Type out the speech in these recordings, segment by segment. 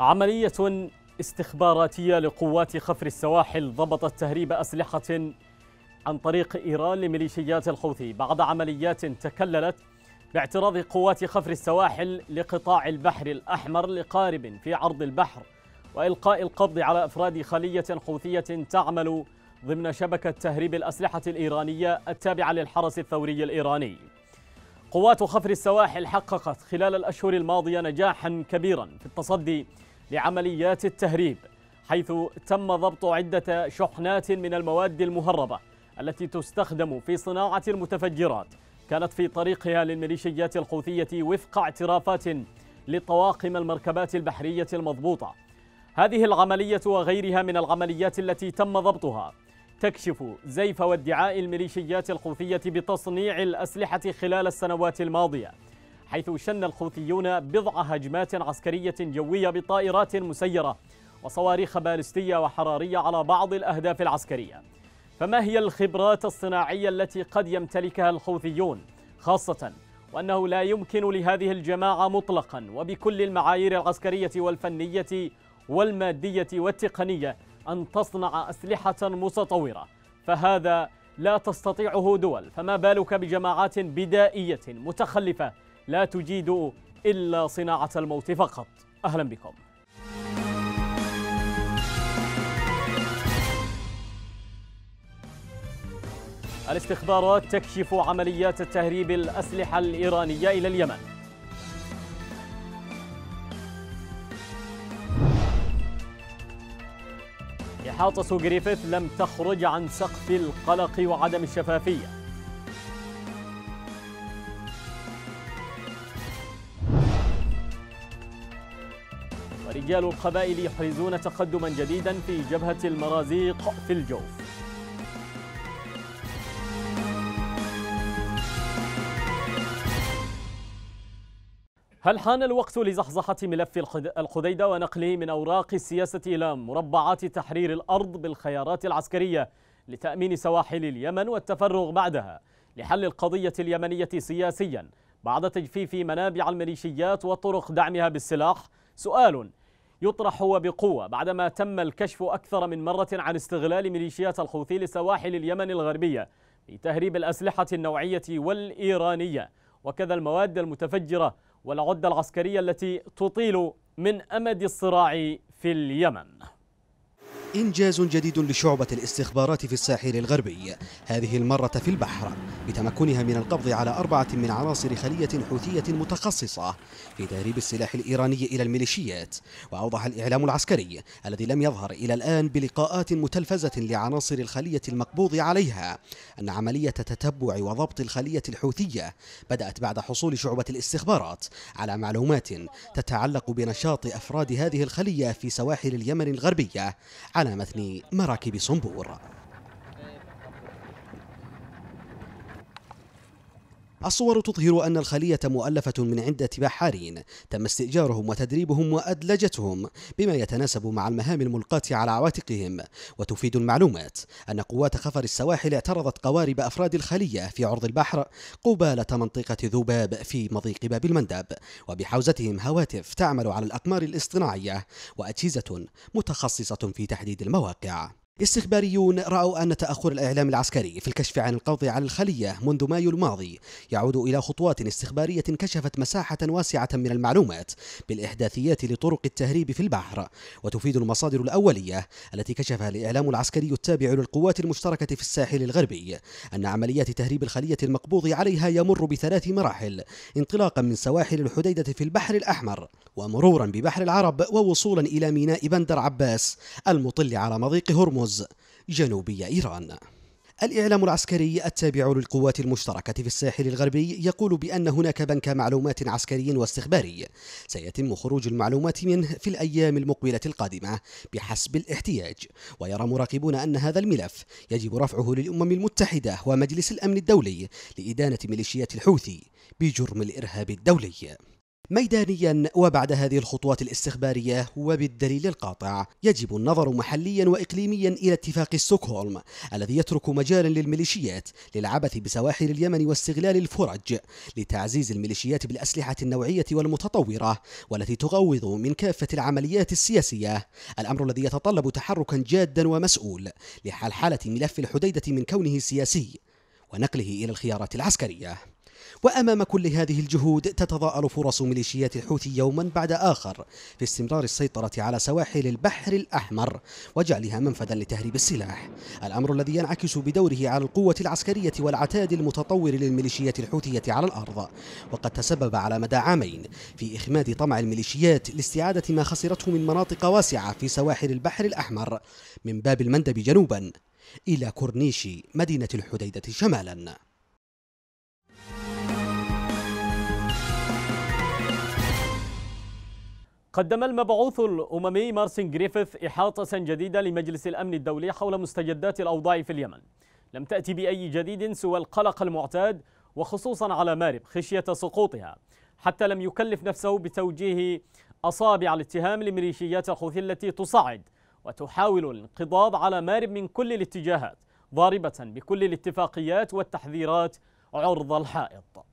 عملية استخباراتية لقوات خفر السواحل ضبطت تهريب أسلحة عن طريق إيران لميليشيات الحوثي بعد عمليات تكللت باعتراض قوات خفر السواحل لقطاع البحر الأحمر لقارب في عرض البحر وإلقاء القبض على أفراد خلية حوثية تعمل ضمن شبكة تهريب الأسلحة الإيرانية التابعة للحرس الثوري الإيراني قوات خفر السواحل حققت خلال الأشهر الماضية نجاحا كبيرا في التصدي لعمليات التهريب حيث تم ضبط عدة شحنات من المواد المهربة التي تستخدم في صناعة المتفجرات كانت في طريقها للميليشيات الحوثية وفق اعترافات لطواقم المركبات البحرية المضبوطة هذه العملية وغيرها من العمليات التي تم ضبطها تكشف زيف وادعاء الميليشيات الحوثية بتصنيع الأسلحة خلال السنوات الماضية حيث شن الحوثيون بضع هجمات عسكرية جوية بطائرات مسيرة وصواريخ بالستية وحرارية على بعض الأهداف العسكرية فما هي الخبرات الصناعية التي قد يمتلكها الحوثيون خاصة وأنه لا يمكن لهذه الجماعة مطلقا وبكل المعايير العسكرية والفنية والمادية والتقنية أن تصنع أسلحة متطورة فهذا لا تستطيعه دول فما بالك بجماعات بدائية متخلفة لا تجيد إلا صناعة الموت فقط أهلا بكم الاستخبارات تكشف عمليات التهريب الأسلحة الإيرانية إلى اليمن إحاطة جريفيث لم تخرج عن سقف القلق وعدم الشفافية أجيال القبائل يحرزون تقدما جديدا في جبهة المرازيق في الجوف هل حان الوقت لزحزحة ملف الخديدة ونقله من أوراق السياسة إلى مربعات تحرير الأرض بالخيارات العسكرية لتأمين سواحل اليمن والتفرغ بعدها لحل القضية اليمنية سياسيا بعد تجفيف منابع الميليشيات وطرق دعمها بالسلاح سؤال يطرح وبقوة بعدما تم الكشف أكثر من مرة عن استغلال ميليشيات الحوثي لسواحل اليمن الغربية لتهريب الأسلحة النوعية والإيرانية وكذا المواد المتفجرة والعدة العسكرية التي تطيل من أمد الصراع في اليمن إنجاز جديد لشعبة الاستخبارات في الساحل الغربي هذه المرة في البحر بتمكنها من القبض على أربعة من عناصر خلية حوثية متخصصة في تهريب السلاح الإيراني إلى الميليشيات وأوضح الإعلام العسكري الذي لم يظهر إلى الآن بلقاءات متلفزة لعناصر الخلية المقبوض عليها أن عملية تتبع وضبط الخلية الحوثية بدأت بعد حصول شعبة الاستخبارات على معلومات تتعلق بنشاط أفراد هذه الخلية في سواحل اليمن الغربية على على مثني مراكب صنبور الصور تظهر أن الخلية مؤلفة من عدة بحارين تم استئجارهم وتدريبهم وأدلجتهم بما يتناسب مع المهام الملقاة على عواتقهم وتفيد المعلومات أن قوات خفر السواحل اعترضت قوارب أفراد الخلية في عرض البحر قبالة منطقة ذباب في مضيق باب المندب وبحوزتهم هواتف تعمل على الأقمار الاصطناعية وأجهزة متخصصة في تحديد المواقع استخباريون رأوا أن تأخر الإعلام العسكري في الكشف عن القبض على الخلية منذ مايو الماضي يعود إلى خطوات استخبارية كشفت مساحة واسعة من المعلومات بالإحداثيات لطرق التهريب في البحر وتفيد المصادر الأولية التي كشفها الإعلام العسكري التابع للقوات المشتركة في الساحل الغربي أن عمليات تهريب الخلية المقبوض عليها يمر بثلاث مراحل انطلاقا من سواحل الحديدة في البحر الأحمر ومرورا ببحر العرب ووصولا إلى ميناء بندر عباس المطل على مضيق هرمز هرمز جنوبي إيران الإعلام العسكري التابع للقوات المشتركة في الساحل الغربي يقول بأن هناك بنك معلومات عسكري واستخباري سيتم خروج المعلومات منه في الأيام المقبلة القادمة بحسب الاحتياج ويرى مراقبون أن هذا الملف يجب رفعه للأمم المتحدة ومجلس الأمن الدولي لإدانة ميليشيات الحوثي بجرم الإرهاب الدولي ميدانيا وبعد هذه الخطوات الاستخبارية وبالدليل القاطع يجب النظر محليا وإقليميا إلى اتفاق ستوكهولم الذي يترك مجالا للميليشيات للعبث بسواحل اليمن واستغلال الفرج لتعزيز الميليشيات بالأسلحة النوعية والمتطورة والتي تغوض من كافة العمليات السياسية الأمر الذي يتطلب تحركا جادا ومسؤول لحلحلة ملف الحديدة من كونه سياسي ونقله إلى الخيارات العسكرية وأمام كل هذه الجهود تتضاءل فرص ميليشيات الحوثي يوما بعد آخر في استمرار السيطرة على سواحل البحر الأحمر وجعلها منفذا لتهريب السلاح الأمر الذي ينعكس بدوره على القوة العسكرية والعتاد المتطور للميليشيات الحوثية على الأرض وقد تسبب على مدى عامين في إخماد طمع الميليشيات لاستعادة ما خسرته من مناطق واسعة في سواحل البحر الأحمر من باب المندب جنوبا إلى كورنيش مدينة الحديدة شمالا قدم المبعوث الأممي مارسن جريفيث إحاطة جديدة لمجلس الأمن الدولي حول مستجدات الأوضاع في اليمن لم تأتي بأي جديد سوى القلق المعتاد وخصوصا على مارب خشية سقوطها حتى لم يكلف نفسه بتوجيه أصابع الاتهام لميليشيات الحوثي التي تصعد وتحاول الانقضاض على مارب من كل الاتجاهات ضاربة بكل الاتفاقيات والتحذيرات عرض الحائط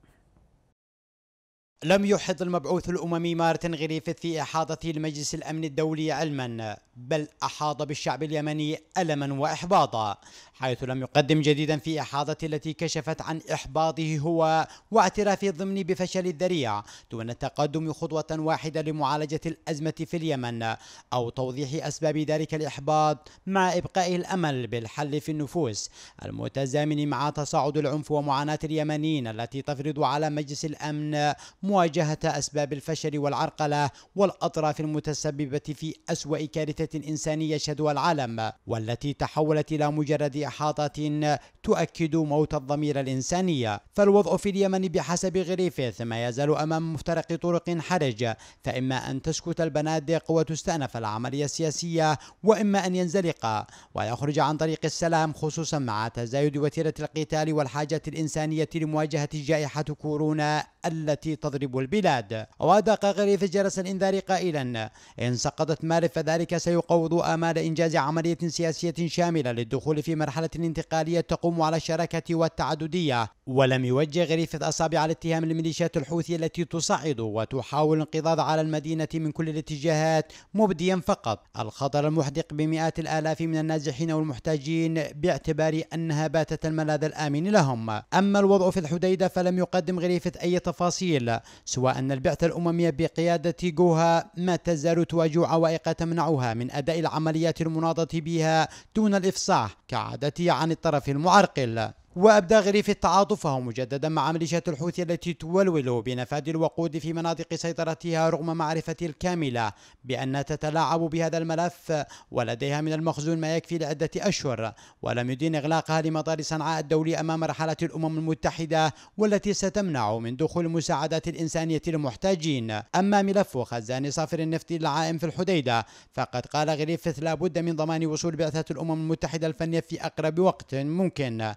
لم يحض المبعوث الأممي مارتن غريفيث في إحاطة المجلس الأمن الدولي علما بل أحاط بالشعب اليمني ألما وإحباطا حيث لم يقدم جديدا في إحاضة التي كشفت عن إحباطه هو واعتراف الضمني بفشل الذريع دون التقدم خطوة واحدة لمعالجة الأزمة في اليمن أو توضيح أسباب ذلك الإحباط مع إبقاء الأمل بالحل في النفوس المتزامن مع تصاعد العنف ومعاناة اليمنيين التي تفرض على مجلس الأمن مواجهة أسباب الفشل والعرقلة والأطراف المتسببة في أسوأ كارثة إنسانية يشهدها العالم والتي تحولت إلى مجرد إحاطة تؤكد موت الضمير الإنساني فالوضع في اليمن بحسب غريفيث ما يزال أمام مفترق طرق حرج فإما أن تسكت البنادق وتستأنف العملية السياسية وإما أن ينزلق ويخرج عن طريق السلام خصوصا مع تزايد وتيرة القتال والحاجة الإنسانية لمواجهة جائحة كورونا التي تضرب البلاد وأدق غريف جرس الإنذار قائلا إن سقطت مارب فذلك سيقوض آمال إنجاز عملية سياسية شاملة للدخول في مرحلة انتقالية تقوم على الشراكة والتعددية ولم يوجه غريث أصابع الاتهام الميليشيات الحوثية التي تصعد وتحاول الانقضاض على المدينة من كل الاتجاهات مبديا فقط الخطر المحدق بمئات الآلاف من النازحين والمحتاجين باعتبار أنها باتت الملاذ الآمن لهم أما الوضع في الحديدة فلم يقدم غريفة أي التفاصيل سوى أن البعثة الأممية بقيادة جوها ما تزال تواجه عوائق تمنعها من أداء العمليات المناضة بها دون الإفصاح كعادتي عن الطرف المعرقل وأبدى غريفي تعاطفه مجددا مع ميليشيات الحوثي التي تولول بنفاذ الوقود في مناطق سيطرتها رغم معرفته الكاملة بأنها تتلاعب بهذا الملف ولديها من المخزون ما يكفي لعدة أشهر ولم يدين إغلاقها لمطار صنعاء الدولي أمام رحلات الأمم المتحدة والتي ستمنع من دخول المساعدات الإنسانية للمحتاجين أما ملف خزان صافر النفط العائم في الحديدة فقد قال غريفيث لابد من ضمان وصول بعثة الأمم المتحدة الفنية في أقرب وقت ممكن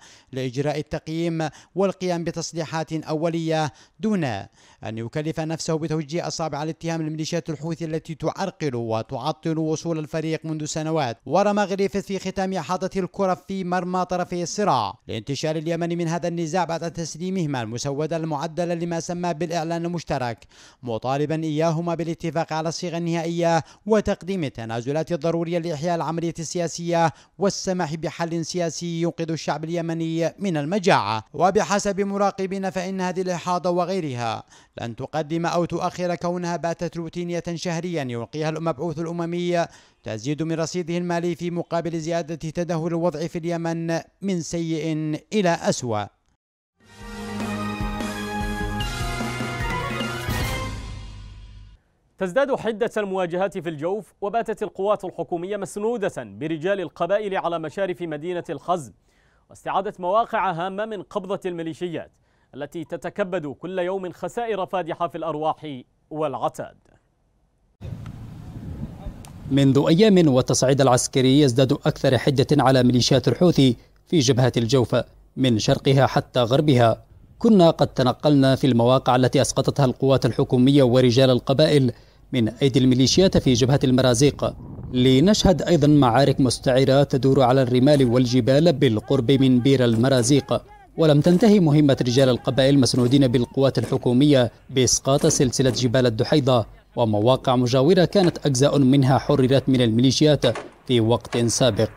وإجراء التقييم والقيام بتصليحات أولية دون أن يكلف نفسه بتوجيه أصابع الاتهام لميليشيات الحوثي التي تعرقل وتعطل وصول الفريق منذ سنوات ورمى غريفيث في ختام إحاطة الكرة في مرمى طرفي الصراع لانتشار اليمن من هذا النزاع بعد تسليمهما المسودة المعدلة لما سمى بالإعلان المشترك مطالبا إياهما بالاتفاق على الصيغة النهائية وتقديم التنازلات الضرورية لإحياء العملية السياسية والسماح بحل سياسي ينقذ الشعب اليمني من المجاعة وبحسب مراقبين فإن هذه الإحاضة وغيرها لن تقدم أو تؤخر كونها باتت روتينية شهريا يلقيها المبعوث الأممي تزيد من رصيده المالي في مقابل زيادة تدهور الوضع في اليمن من سيء إلى أسوأ تزداد حدة المواجهات في الجوف وباتت القوات الحكومية مسنودة برجال القبائل على مشارف مدينة الخزم واستعادة مواقع هامة من قبضة الميليشيات التي تتكبد كل يوم خسائر فادحة في الأرواح والعتاد منذ أيام والتصعيد العسكري يزداد أكثر حدة على ميليشيات الحوثي في جبهة الجوفة من شرقها حتى غربها كنا قد تنقلنا في المواقع التي أسقطتها القوات الحكومية ورجال القبائل من أيدي الميليشيات في جبهة المرازيق لنشهد أيضا معارك مستعرة تدور على الرمال والجبال بالقرب من بير المرازيق ولم تنتهي مهمة رجال القبائل المسنودين بالقوات الحكومية بإسقاط سلسلة جبال الدحيضة ومواقع مجاورة كانت أجزاء منها حررت من الميليشيات في وقت سابق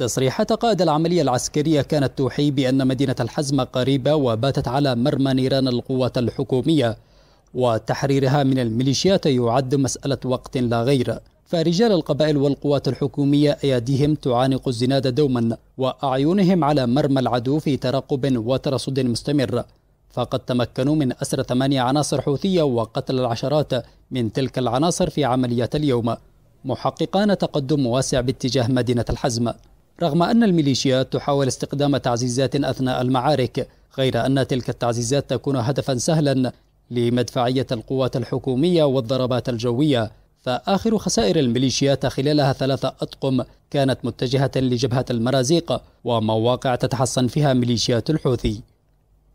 تصريحات قائد العملية العسكرية كانت توحي بأن مدينة الحزمة قريبة وباتت على مرمى نيران القوات الحكومية وتحريرها من الميليشيات يعد مسألة وقت لا غير فرجال القبائل والقوات الحكومية أيديهم تعانق الزناد دوما وأعينهم على مرمى العدو في ترقب وترصد مستمر فقد تمكنوا من أسر ثمانية عناصر حوثية وقتل العشرات من تلك العناصر في عمليات اليوم محققان تقدم واسع باتجاه مدينة الحزمة رغم أن الميليشيات تحاول استخدام تعزيزات أثناء المعارك غير أن تلك التعزيزات تكون هدفا سهلا لمدفعية القوات الحكومية والضربات الجوية فآخر خسائر الميليشيات خلالها ثلاثة أطقم كانت متجهة لجبهة المرازيق ومواقع تتحصن فيها ميليشيات الحوثي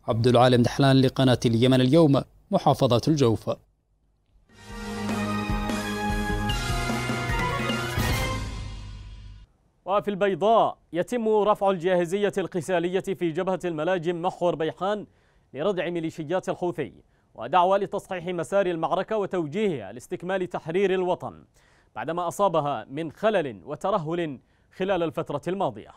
عبد العالم دحلان لقناة اليمن اليوم محافظة الجوف وفي البيضاء يتم رفع الجاهزية القتالية في جبهة الملاجم محور بيحان لردع ميليشيات الحوثي ودعوى لتصحيح مسار المعركة وتوجيهها لاستكمال تحرير الوطن بعدما أصابها من خلل وترهل خلال الفترة الماضية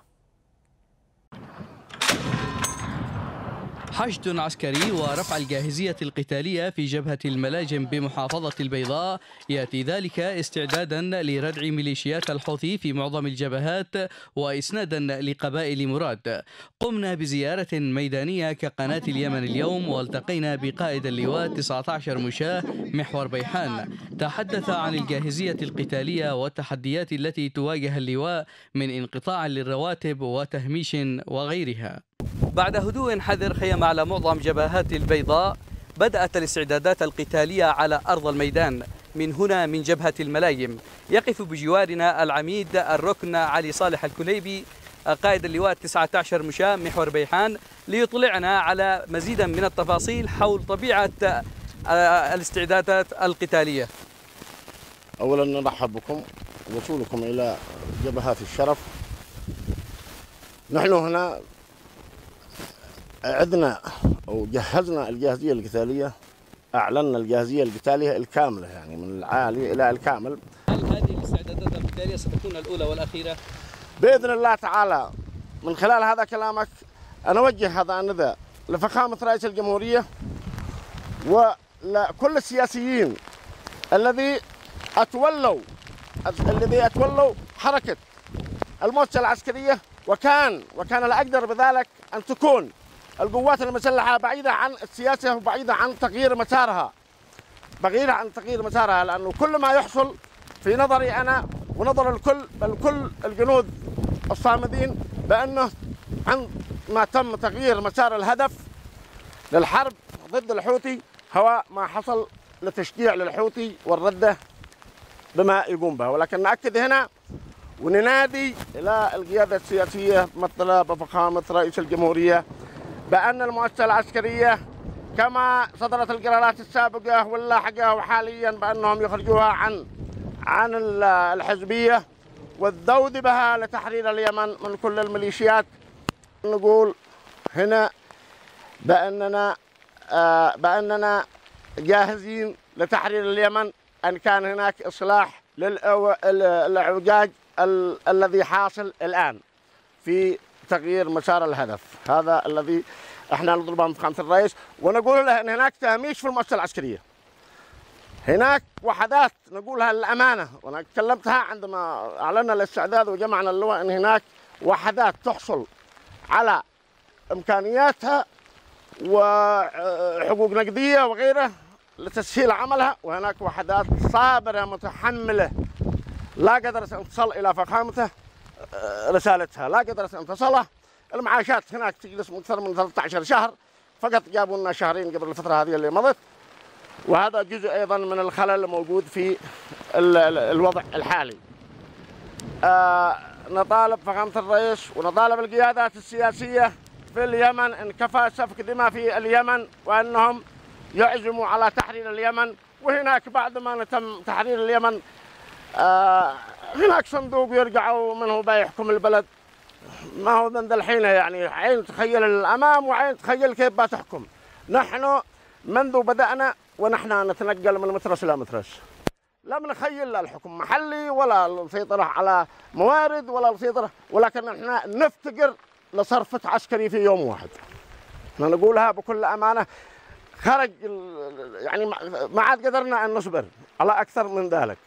حشد عسكري ورفع الجاهزية القتالية في جبهة الملاجم بمحافظة البيضاء يأتي ذلك استعدادا لردع ميليشيات الحوثي في معظم الجبهات وإسنادا لقبائل مراد قمنا بزيارة ميدانية كقناة اليمن اليوم والتقينا بقائد اللواء 19 مشاة محور بيحان تحدث عن الجاهزية القتالية والتحديات التي تواجه اللواء من انقطاع للرواتب وتهميش وغيرها بعد هدوء حذر خيم على معظم جبهات البيضاء بدأت الاستعدادات القتالية على أرض الميدان من هنا من جبهة الملايم يقف بجوارنا العميد الركن علي صالح الكليبي قائد اللواء 19 مشاة محور بيحان ليطلعنا على مزيدا من التفاصيل حول طبيعة آه، الاستعدادات القتالية أولا نرحب بكم وصولكم إلى جبهات الشرف نحن هنا عدنا وجهزنا الجاهزيه القتاليه اعلنا الجاهزيه القتاليه الكامله يعني من العالي الى الكامل. هل هذه الاستعدادات القتاليه ستكون الاولى والاخيره؟ باذن الله تعالى من خلال هذا كلامك انا اوجه هذا النداء لفخامه رئيس الجمهوريه ولكل السياسيين الذي اتولوا الذي اتولوا حركه المؤسسه العسكريه وكان وكان الاقدر بذلك ان تكون القوات المسلحه بعيده عن السياسه وبعيده عن تغيير مسارها بعيده عن تغيير مسارها لانه كل ما يحصل في نظري انا ونظر الكل بل كل الجنود الصامدين بانه عن ما تم تغيير مسار الهدف للحرب ضد الحوثي هو ما حصل لتشجيع للحوثي والرده بما يقوم به ولكن ناكد هنا وننادي الى القياده السياسيه ممثله بفخامه رئيس الجمهوريه بأن المؤسسة العسكرية كما صدرت القرارات السابقة واللاحقة وحاليا بأنهم يخرجوها عن عن الحزبية بها لتحرير اليمن من كل الميليشيات نقول هنا بأننا آه، بأننا جاهزين لتحرير اليمن أن كان هناك إصلاح للعجاج الذي حاصل الآن في تغيير مسار الهدف هذا الذي احنا نضربه من فخامه الرئيس ونقول له ان هناك تهميش في المؤسسه العسكريه هناك وحدات نقولها للامانه وانا تكلمتها عندما اعلنا الاستعداد وجمعنا اللواء ان هناك وحدات تحصل على امكانياتها وحقوق نقديه وغيره لتسهيل عملها وهناك وحدات صابره متحمله لا قدرت ان تصل الى فخامته آه، رسالتها لا قدرت ان تصله المعاشات هناك تجلس اكثر من 13 شهر فقط جابوا لنا شهرين قبل الفتره هذه اللي مضت وهذا جزء ايضا من الخلل الموجود في الوضع الحالي. آه نطالب فخامه الرئيس ونطالب القيادات السياسيه في اليمن ان كفى سفك دماء في اليمن وانهم يعزموا على تحرير اليمن وهناك بعد ما تم تحرير اليمن آه هناك صندوق يرجعوا هو بيحكم البلد ما هو من ذا الحين يعني عين تخيل الامام وعين تخيل كيف بتحكم نحن منذ بدانا ونحن نتنقل من مترس الى مترس لم نخيل لا الحكم محلي ولا السيطره على موارد ولا السيطره ولكن احنا نفتقر لصرفة عسكري في يوم واحد احنا نقولها بكل امانه خرج يعني ما عاد قدرنا ان نصبر على اكثر من ذلك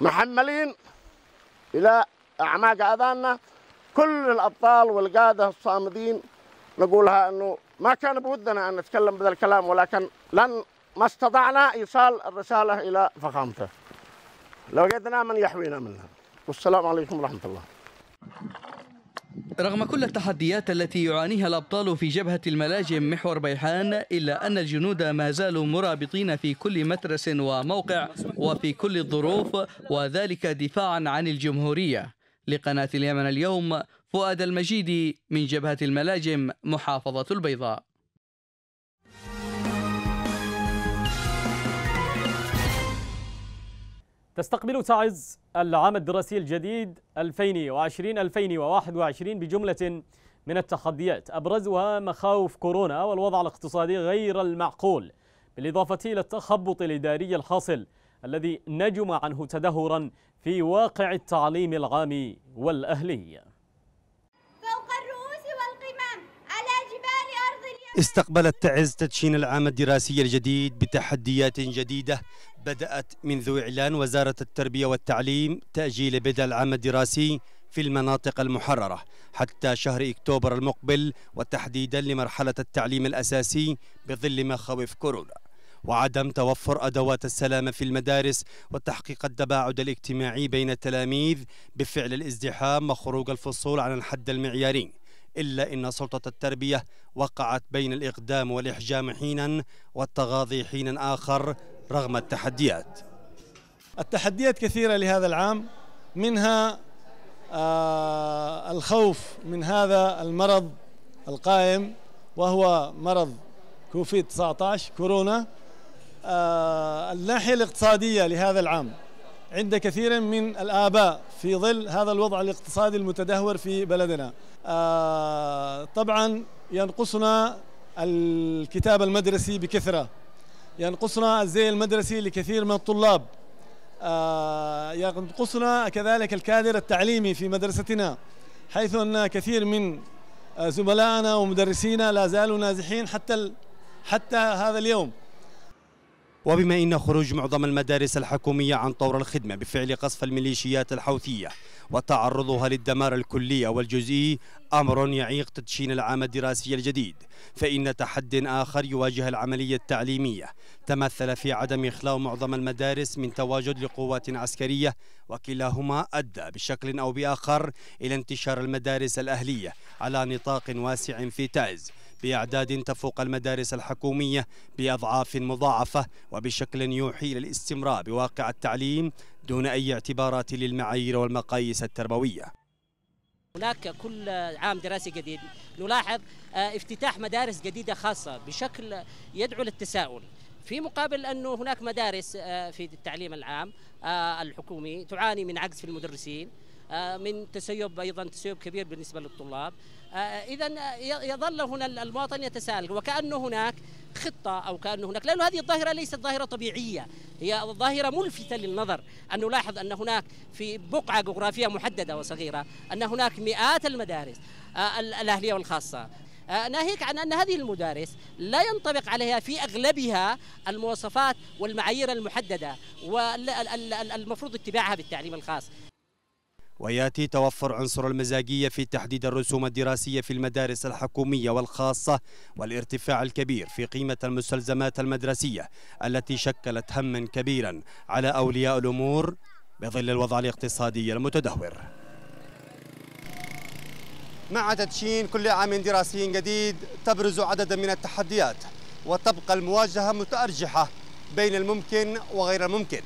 محملين إلى أعماق أذاننا كل الأبطال والقادة الصامدين نقولها أنه ما كان بودنا أن نتكلم بهذا الكلام ولكن لن ما استطعنا إيصال الرسالة إلى فخامته لوجدنا من يحوينا منها والسلام عليكم ورحمة الله رغم كل التحديات التي يعانيها الأبطال في جبهة الملاجئ محور بيحان إلا أن الجنود ما زالوا مرابطين في كل مترس وموقع وفي كل الظروف وذلك دفاعا عن الجمهورية لقناة اليمن اليوم فؤاد المجيدي من جبهة الملاجم محافظة البيضاء تستقبل تعز العام الدراسي الجديد 2020-2021 بجملة من التحديات أبرزها مخاوف كورونا والوضع الاقتصادي غير المعقول بالإضافة إلى التخبط الإداري الحاصل الذي نجم عنه تدهورا في واقع التعليم العام والأهلي فوق الرؤوس على جبال أرض اليمن استقبلت تعز تدشين العام الدراسي الجديد بتحديات جديدة بدأت منذ إعلان وزارة التربية والتعليم تأجيل بدء العام الدراسي في المناطق المحررة حتى شهر أكتوبر المقبل وتحديدا لمرحلة التعليم الأساسي بظل مخاوف كورونا وعدم توفر أدوات السلامة في المدارس وتحقيق التباعد الاجتماعي بين التلاميذ بفعل الازدحام وخروج الفصول عن الحد المعياري إلا إن سلطة التربية وقعت بين الإقدام والإحجام حينا والتغاضي حينا آخر رغم التحديات التحديات كثيرة لهذا العام منها آه، الخوف من هذا المرض القائم وهو مرض كوفيد 19 كورونا آه، الناحية الاقتصادية لهذا العام عند كثير من الآباء في ظل هذا الوضع الاقتصادي المتدهور في بلدنا آه، طبعا ينقصنا الكتاب المدرسي بكثرة ينقصنا الزي المدرسي لكثير من الطلاب آه، ينقصنا كذلك الكادر التعليمي في مدرستنا حيث أن كثير من آه، زملائنا ومدرسينا لا زالوا نازحين حتى حتى هذا اليوم وبما ان خروج معظم المدارس الحكوميه عن طور الخدمه بفعل قصف الميليشيات الحوثيه وتعرضها للدمار الكلي والجزئي أمر يعيق تدشين العام الدراسي الجديد فإن تحد آخر يواجه العملية التعليمية تمثل في عدم إخلاء معظم المدارس من تواجد لقوات عسكرية وكلاهما أدى بشكل أو بآخر إلى انتشار المدارس الأهلية على نطاق واسع في تعز بأعداد تفوق المدارس الحكومية بأضعاف مضاعفة وبشكل يوحي للاستمرار بواقع التعليم دون أي اعتبارات للمعايير والمقاييس التربوية هناك كل عام دراسي جديد نلاحظ آه، افتتاح مدارس جديدة خاصة بشكل يدعو للتساؤل في مقابل أنه هناك مدارس آه، في التعليم العام آه، الحكومي تعاني من عجز في المدرسين من تسيب ايضا تسيب كبير بالنسبه للطلاب اذا يظل هنا المواطن يتساءل وكانه هناك خطه او كان هناك لان هذه الظاهره ليست ظاهره طبيعيه هي ظاهره ملفته للنظر ان نلاحظ ان هناك في بقعه جغرافيه محدده وصغيره ان هناك مئات المدارس آه، الاهليه والخاصه آه، ناهيك عن ان هذه المدارس لا ينطبق عليها في اغلبها المواصفات والمعايير المحدده والمفروض اتباعها بالتعليم الخاص وياتي توفر عنصر المزاجيه في تحديد الرسوم الدراسيه في المدارس الحكوميه والخاصه والارتفاع الكبير في قيمه المستلزمات المدرسيه التي شكلت هما كبيرا على اولياء الامور بظل الوضع الاقتصادي المتدهور. مع تدشين كل عام دراسي جديد تبرز عددا من التحديات وتبقى المواجهه متارجحه بين الممكن وغير الممكن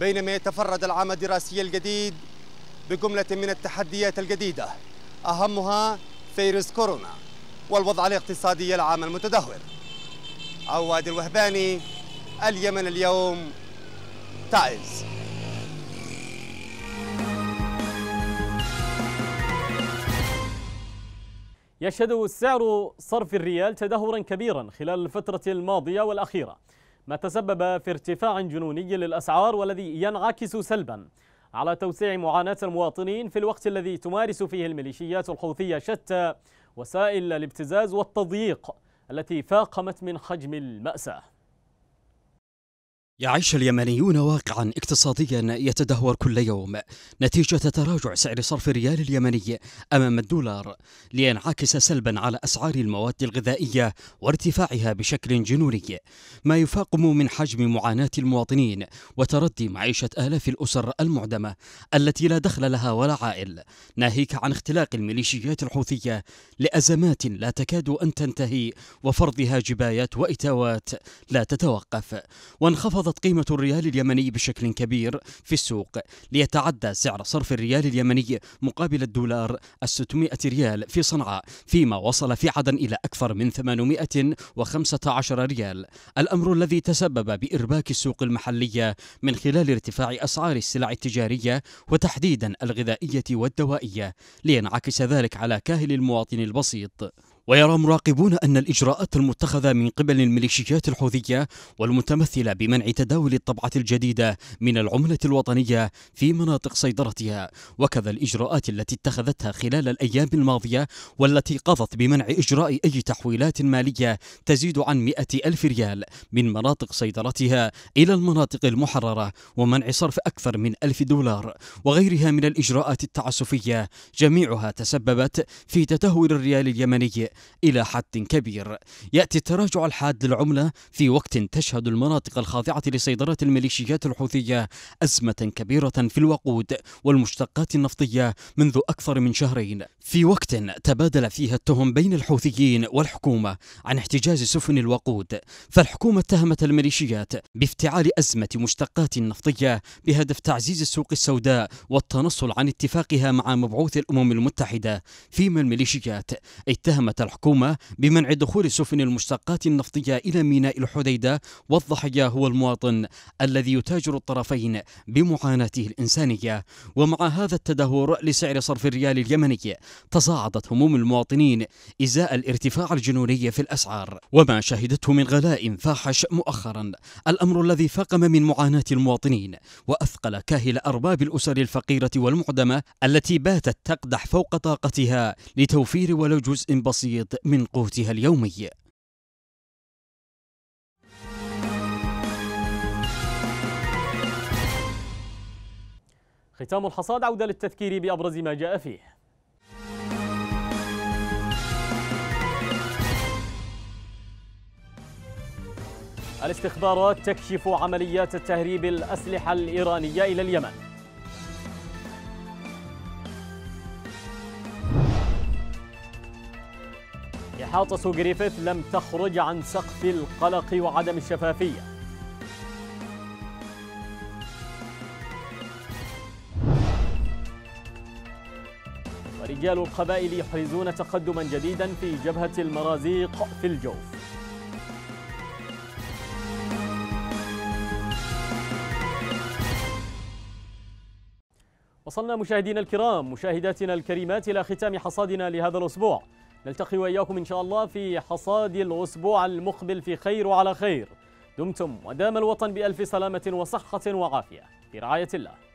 بينما يتفرد العام الدراسي الجديد بجملة من التحديات الجديدة أهمها فيروس كورونا والوضع الاقتصادي العام المتدهور عواد الوهباني اليمن اليوم تعز يشهد سعر صرف الريال تدهورا كبيرا خلال الفترة الماضية والأخيرة ما تسبب في ارتفاع جنوني للأسعار والذي ينعكس سلبا على توسيع معاناة المواطنين في الوقت الذي تمارس فيه الميليشيات الحوثية شتى وسائل الابتزاز والتضييق التي فاقمت من حجم المأساة يعيش اليمنيون واقعا اقتصاديا يتدهور كل يوم نتيجة تراجع سعر صرف الريال اليمني أمام الدولار لينعكس سلبا على أسعار المواد الغذائية وارتفاعها بشكل جنوني ما يفاقم من حجم معاناة المواطنين وتردي معيشة آلاف الأسر المعدمة التي لا دخل لها ولا عائل ناهيك عن اختلاق الميليشيات الحوثية لأزمات لا تكاد أن تنتهي وفرضها جبايات وإتاوات لا تتوقف وانخفض انخفضت قيمة الريال اليمني بشكل كبير في السوق ليتعدى سعر صرف الريال اليمني مقابل الدولار 600 ريال في صنعاء فيما وصل في عدن إلى أكثر من 815 ريال الأمر الذي تسبب بإرباك السوق المحلية من خلال ارتفاع أسعار السلع التجارية وتحديدا الغذائية والدوائية لينعكس ذلك على كاهل المواطن البسيط ويرى مراقبون أن الإجراءات المتخذة من قبل الميليشيات الحوثية والمتمثلة بمنع تداول الطبعة الجديدة من العملة الوطنية في مناطق سيطرتها وكذا الإجراءات التي اتخذتها خلال الأيام الماضية والتي قضت بمنع إجراء أي تحويلات مالية تزيد عن مئة ألف ريال من مناطق سيطرتها إلى المناطق المحررة ومنع صرف أكثر من ألف دولار وغيرها من الإجراءات التعسفية جميعها تسببت في تدهور الريال اليمني إلى حد كبير يأتي التراجع الحاد للعملة في وقت تشهد المناطق الخاضعة لسيطرة الميليشيات الحوثية أزمة كبيرة في الوقود والمشتقات النفطية منذ أكثر من شهرين في وقت تبادل فيها التهم بين الحوثيين والحكومة عن احتجاز سفن الوقود فالحكومة اتهمت الميليشيات بافتعال أزمة مشتقات نفطية بهدف تعزيز السوق السوداء والتنصل عن اتفاقها مع مبعوث الأمم المتحدة فيما الميليشيات اتهمت الحكومة بمنع دخول سفن المشتقات النفطية إلى ميناء الحديدة والضحية هو المواطن الذي يتاجر الطرفين بمعاناته الإنسانية ومع هذا التدهور لسعر صرف الريال اليمني تصاعدت هموم المواطنين إزاء الارتفاع الجنوني في الأسعار وما شهدته من غلاء فاحش مؤخرا الأمر الذي فاقم من معاناة المواطنين وأثقل كاهل أرباب الأسر الفقيرة والمعدمة التي باتت تقدح فوق طاقتها لتوفير ولو جزء بسيط بسيط من قوتها اليومي ختام الحصاد عودة للتذكير بأبرز ما جاء فيه الاستخبارات تكشف عمليات تهريب الأسلحة الإيرانية إلى اليمن محاطة جريفيث لم تخرج عن سقف القلق وعدم الشفافية ورجال القبائل يحرزون تقدما جديدا في جبهة المرازيق في الجوف وصلنا مشاهدينا الكرام مشاهداتنا الكريمات إلى ختام حصادنا لهذا الأسبوع نلتقي وإياكم إن شاء الله في حصاد الأسبوع المقبل في خير وعلى خير دمتم ودام الوطن بألف سلامة وصحة وعافية برعاية الله